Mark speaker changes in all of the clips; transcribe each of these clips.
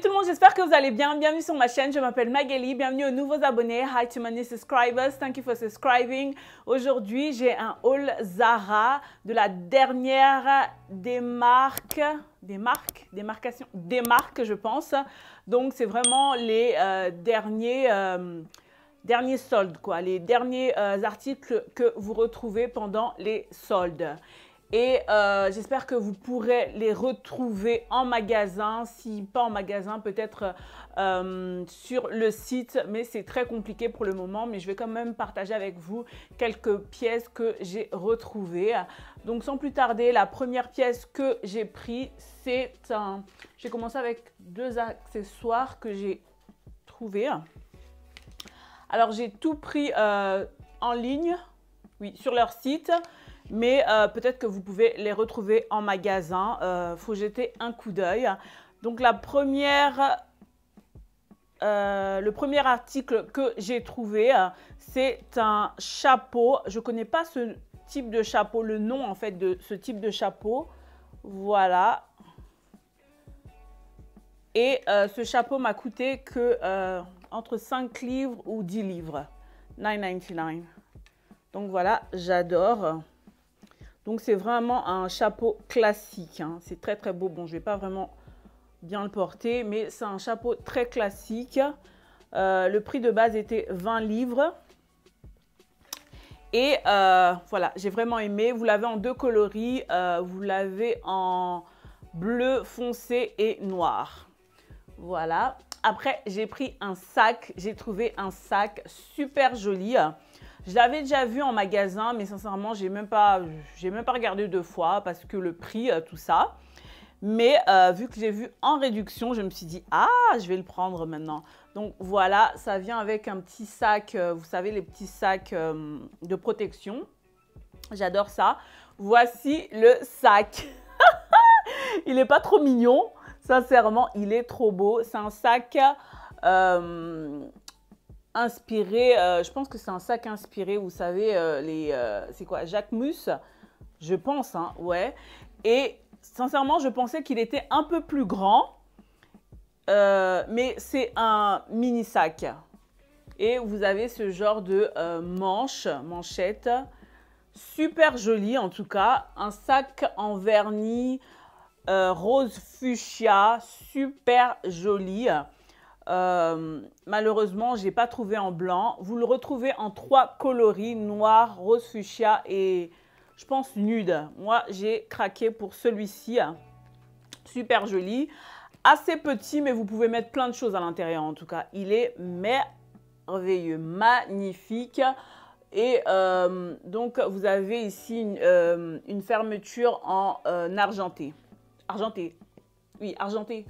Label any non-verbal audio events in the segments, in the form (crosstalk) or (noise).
Speaker 1: Salut tout le monde, j'espère que vous allez bien. Bienvenue sur ma chaîne, je m'appelle Magali. Bienvenue aux nouveaux abonnés. Hi to my new subscribers, thank you for subscribing. Aujourd'hui, j'ai un haul Zara de la dernière des marques, des marques, des des marques je pense. Donc c'est vraiment les euh, derniers... Euh, derniers soldes, quoi, les derniers euh, articles que vous retrouvez pendant les soldes. Et euh, j'espère que vous pourrez les retrouver en magasin, si pas en magasin, peut-être euh, sur le site. Mais c'est très compliqué pour le moment, mais je vais quand même partager avec vous quelques pièces que j'ai retrouvées. Donc sans plus tarder, la première pièce que j'ai prise, c'est un... J'ai commencé avec deux accessoires que j'ai trouvés. Alors j'ai tout pris euh, en ligne, oui, sur leur site mais euh, peut-être que vous pouvez les retrouver en magasin. Euh, faut jeter un coup d'œil. Donc la euh, le premier article que j'ai trouvé, euh, c'est un chapeau. Je ne connais pas ce type de chapeau, le nom en fait de ce type de chapeau. Voilà. Et ce chapeau m'a coûté que entre 5 livres ou 10 livres. 9,99. Donc voilà, j'adore. Donc c'est vraiment un chapeau classique. Hein. C'est très très beau. Bon, je ne vais pas vraiment bien le porter, mais c'est un chapeau très classique. Euh, le prix de base était 20 livres. Et euh, voilà, j'ai vraiment aimé. Vous l'avez en deux coloris. Euh, vous l'avez en bleu foncé et noir. Voilà. Après, j'ai pris un sac. J'ai trouvé un sac super joli. Je l'avais déjà vu en magasin, mais sincèrement, j'ai même même pas regardé deux fois parce que le prix, euh, tout ça. Mais euh, vu que j'ai vu en réduction, je me suis dit, ah, je vais le prendre maintenant. Donc voilà, ça vient avec un petit sac, euh, vous savez, les petits sacs de protection. J'adore ça. Voici le sac. (laughs) il n'est pas trop mignon. Sincèrement, il est trop beau. C'est un sac inspiré, euh, je pense que c'est un sac inspiré, vous savez, euh, les, euh, c'est quoi, Jacques Jacquemus, je pense, hein, ouais. Et sincèrement, je pensais qu'il était un peu plus grand, mais c'est un mini sac. Et vous avez ce genre de manche, manchette, super joli en tout cas, un sac en vernis rose fuchsia, super joli. Euh, malheureusement, je n'ai pas trouvé en blanc. Vous le retrouvez en trois coloris, noir, rose fuchsia et je pense nude. Moi, j'ai craqué pour celui-ci. Super joli. Assez petit, mais vous pouvez mettre plein de choses à l'intérieur en tout cas. Il est merveilleux, magnifique. Et euh, donc, vous avez ici une euh, fermeture en argenté. Argenté. Oui, argenté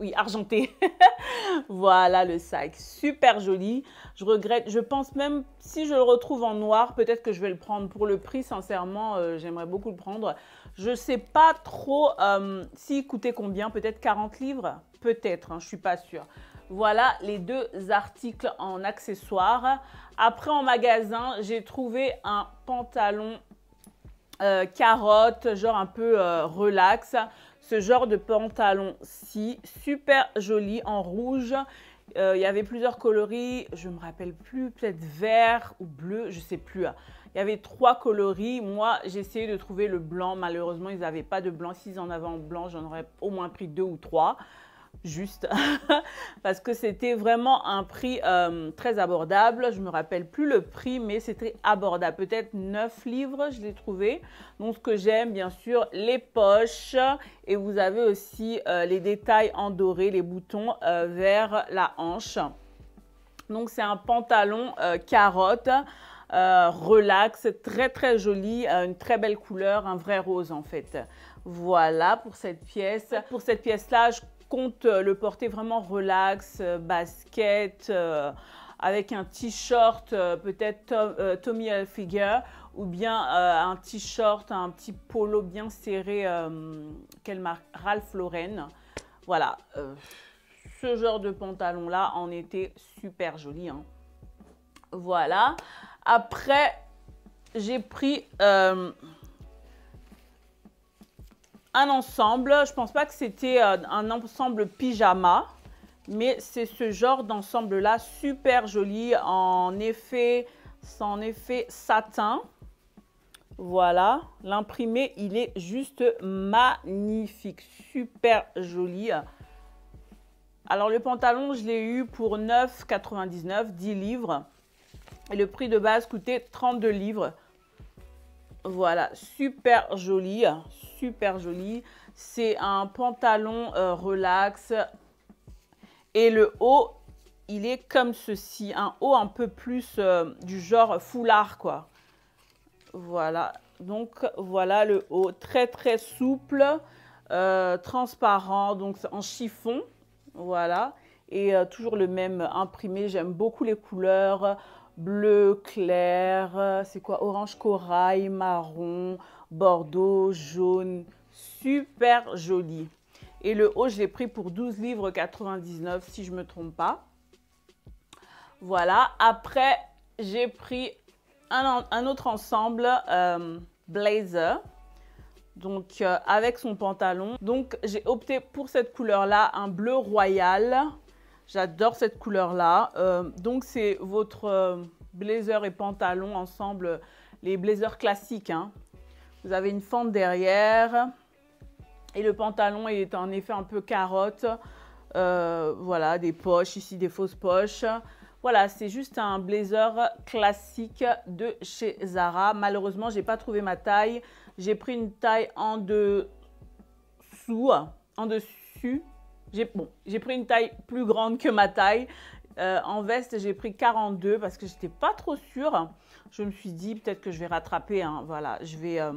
Speaker 1: oui, argenté. (laughs) voilà le sac, super joli. Je regrette, je pense même si je le retrouve en noir, peut-être que je vais le prendre pour le prix. Sincèrement, euh, j'aimerais beaucoup le prendre. Je ne sais pas trop si euh, s'il coûtait combien, peut-être 40 livres, peut-être, hein, je ne suis pas sûre. Voilà les deux articles en accessoires. Après en magasin, j'ai trouvé un pantalon euh, carotte, genre un peu relax ce genre de pantalon-ci, super joli en rouge. Euh, il y avait plusieurs coloris, je me rappelle plus, peut-être vert ou bleu, je sais plus. Hein. Il y avait trois coloris. Moi, j'ai essayé de trouver le blanc. Malheureusement, ils n'avaient pas de blanc. S'ils en avaient en blanc, j'en aurais au moins pris deux ou trois juste (laughs) parce que c'était vraiment un prix euh, très abordable. Je me rappelle plus le prix, mais c'était abordable. Peut-être 9 livres, je l'ai trouvé. Donc ce que j'aime, bien sûr, les poches et vous avez aussi euh, les détails en doré, les boutons euh, vers la hanche. Donc c'est un pantalon carotte. relax, très très joli, une très belle couleur, un vrai rose en fait. Voilà pour cette pièce. Pour cette pièce-là, je euh, le porter vraiment relax, euh, basket, euh, avec un t-shirt, peut-être Tommy Hilfiger, ou bien un t-shirt, un petit polo bien serré, quelle marque Ralph Lauren. Voilà, ce genre de pantalon-là en était super joli. Hein. Voilà. Après, j'ai pris un ensemble. Je pense pas que c'était euh, un ensemble pyjama, mais c'est ce genre d'ensemble-là, super joli, en effet, c'est en effet satin. Voilà, l'imprimé, il est juste magnifique, super joli. Alors le pantalon, je l'ai eu pour 9,99, 10 livres. Et le prix de base coûtait 32 livres. Voilà, super joli, super joli. C'est un pantalon euh, relax. Et le haut, il est comme ceci. Un haut un peu plus euh, du genre foulard, quoi. Voilà. Donc, voilà le haut. Très, très souple. Euh, transparent. Donc, en chiffon. Voilà. Et toujours le même imprimé. J'aime beaucoup les couleurs bleu clair, c'est quoi Orange corail, marron, bordeaux, jaune, super joli. Et le haut, je l'ai pris pour 12 livres 99 si je ne me trompe pas. Voilà, après, j'ai pris un, autre ensemble euh, blazer. Donc euh, avec son pantalon. Donc j'ai opté pour cette couleur-là, un bleu royal. J'adore cette couleur-là. Euh, donc c'est votre blazer et pantalon ensemble, les blazers classiques. Hein. Vous avez une fente derrière. Et le pantalon est en effet un peu carotte. Euh, voilà, des poches ici, des fausses poches. Voilà, c'est juste un blazer classique de chez Zara. Malheureusement, je n'ai pas trouvé ma taille. J'ai pris une taille en dessous, en dessus. J'ai pris une taille plus grande que ma taille. Euh, en veste, j'ai pris 42 parce que j'étais pas trop sûre. Je me suis dit peut-être que je vais rattraper. Hein, voilà, je vais, euh,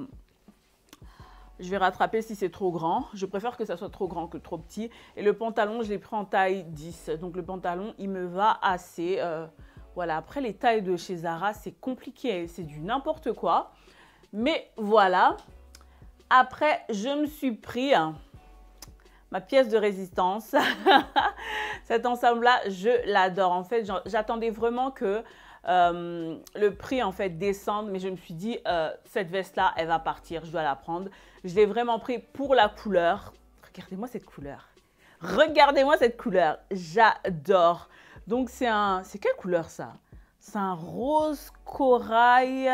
Speaker 1: je vais rattraper si c'est trop grand. Je préfère que ça soit trop grand que trop petit. Et le pantalon, je l'ai pris en taille 10. Donc le pantalon, il me va assez. Euh, voilà, après les tailles de chez Zara, c'est compliqué. C'est du n'importe quoi. Mais voilà. Après, je me suis pris hein, ma pièce de résistance. (laughs) Cet ensemble-là, je l'adore. En fait, j'attendais vraiment que euh, le prix en fait descende. mais je me suis dit, euh, cette veste-là, elle va partir, je dois la prendre. Je l'ai vraiment pris pour la couleur. Regardez-moi cette couleur. Regardez-moi cette couleur. J'adore. Donc, c'est un... C'est quelle couleur, ça C'est un rose corail...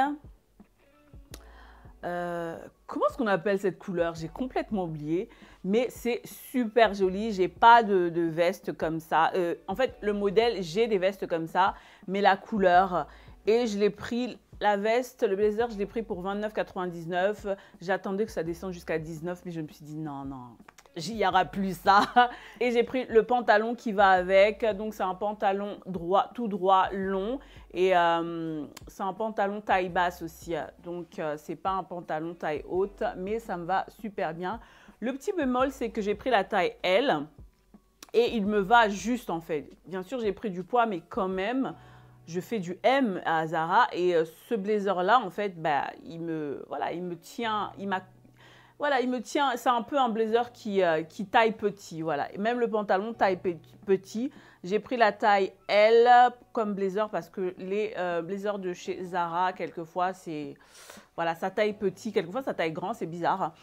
Speaker 1: Euh, comment est-ce qu'on appelle cette couleur J'ai complètement oublié mais c'est super joli. J'ai pas de, veste comme ça. Euh, en fait, le modèle, j'ai des vestes comme ça, mais la couleur. Et je l'ai pris, la veste, le blazer, je l'ai pris pour 29,99. J'attendais que ça descende jusqu'à 19, mais je me suis dit non, non, j'y aura plus ça. (laughs) Et j'ai pris le pantalon qui va avec. Donc c'est un pantalon droit, tout droit, long. Et euh, c'est un pantalon taille basse aussi. Donc ce euh, c'est pas un pantalon taille haute, mais ça me va super bien. Le petit bémol, c'est que j'ai pris la taille L et il me va juste en fait. Bien sûr, j'ai pris du poids, mais quand même, je fais du M à Zara et euh, ce blazer là, en fait, bah, il me, voilà, il me tient, il m'a, voilà, il me tient. C'est un peu un blazer qui, euh, qui taille petit, voilà. Et même le pantalon taille petit. J'ai pris la taille L comme blazer parce que les euh, blazers de chez Zara, quelquefois, c'est. Voilà, ça taille petit, quelquefois ça taille grand, c'est bizarre.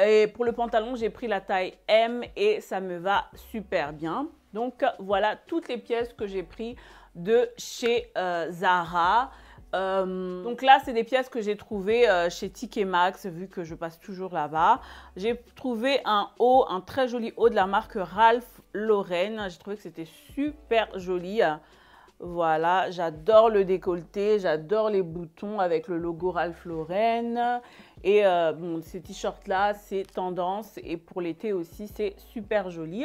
Speaker 1: Et pour le pantalon, j'ai pris la taille M et ça me va super bien. Donc voilà toutes les pièces que j'ai prises de chez euh, Zara. Euh, donc là, c'est des pièces que j'ai trouvées euh, chez Ticket Max, vu que je passe toujours là-bas. J'ai trouvé un haut, un très joli haut de la marque Ralph Lauren. J'ai trouvé que c'était super joli. Voilà, j'adore le décolleté, j'adore les boutons avec le logo Ralph Lauren. Et euh, bon, ces t-shirts-là, c'est tendance. Et pour l'été aussi, c'est super joli.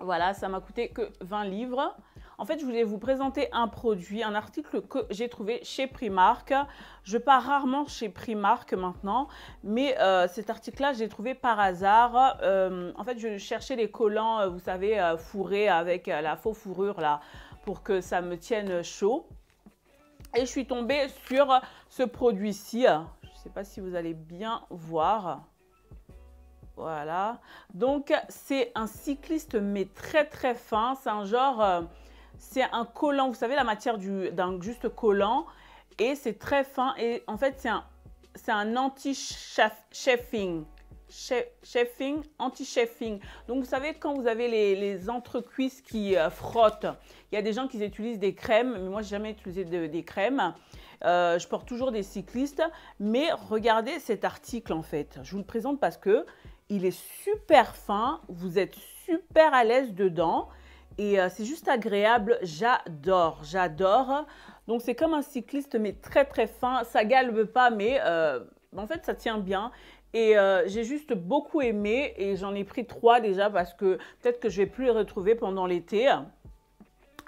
Speaker 1: Voilà, ça m'a coûté que 20 livres. En fait, je voulais vous présenter un produit, un article que j'ai trouvé chez Primark. Je pars rarement chez Primark maintenant, mais euh, cet article-là, j'ai trouvé par hasard. Euh, en fait, je cherchais les collants, euh, vous savez, fourrés avec la faux fourrure là, pour que ça me tienne chaud. Et je suis tombée sur ce produit-ci. Je ne sais pas si vous allez bien voir. Voilà. Donc, c'est un cycliste, mais très, très fin. C'est un genre... C'est un collant, vous savez, la matière d'un juste collant. Et c'est très fin. Et en fait, c'est un, un anti-chafing. Cheffing, anti Donc, vous savez, quand vous avez les, entrecuisses qui euh, frottent, il y a des gens qui utilisent des crèmes, mais moi, n'ai jamais utilisé des crèmes. Euh, je porte toujours des cyclistes. Mais regardez cet article, en fait. Je vous le présente parce que il est super fin. Vous êtes super à l'aise dedans. Et euh, c'est juste agréable. J'adore, j'adore. Donc, c'est comme un cycliste, mais très, très fin. Ça galbe pas, mais euh, en fait, ça tient bien. Et euh, j'ai juste beaucoup aimé. Et j'en ai pris trois déjà parce que peut-être que je vais plus les retrouver pendant l'été.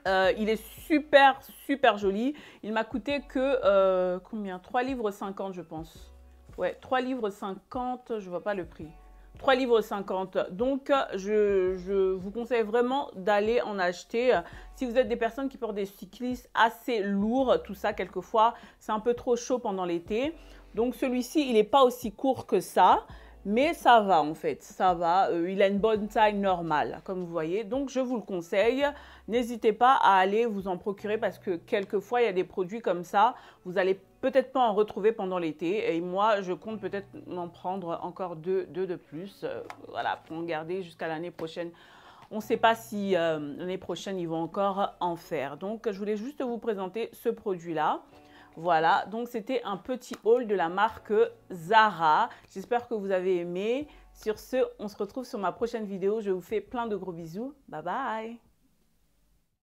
Speaker 1: il est super, super joli. Il m'a coûté que, combien 3 livres 50, je pense. Ouais, 3 livres 50, je vois pas le prix. 3 livres 50. Donc, je, vous conseille vraiment d'aller en acheter. Si vous êtes des personnes qui portent des cyclistes assez lourds, tout ça, quelquefois, c'est un peu trop chaud pendant l'été. Donc, celui-ci, il n'est pas aussi court que ça. Mais ça va en fait, ça va. Euh, il a une bonne taille normale, comme vous voyez. Donc je vous le conseille. N'hésitez pas à aller vous en procurer parce que quelquefois il y a des produits comme ça. Vous allez peut-être pas en retrouver pendant l'été. Et moi, je compte peut-être m'en prendre encore deux, de plus. Euh, voilà, pour en garder jusqu'à l'année prochaine. On ne sait pas si euh, l'année prochaine, ils vont encore en faire. Donc, je voulais juste vous présenter ce produit-là. Voilà, donc c'était un petit haul de la marque Zara. J'espère que vous avez aimé. Sur ce, on se retrouve sur ma prochaine vidéo. Je vous fais plein de gros bisous. Bye bye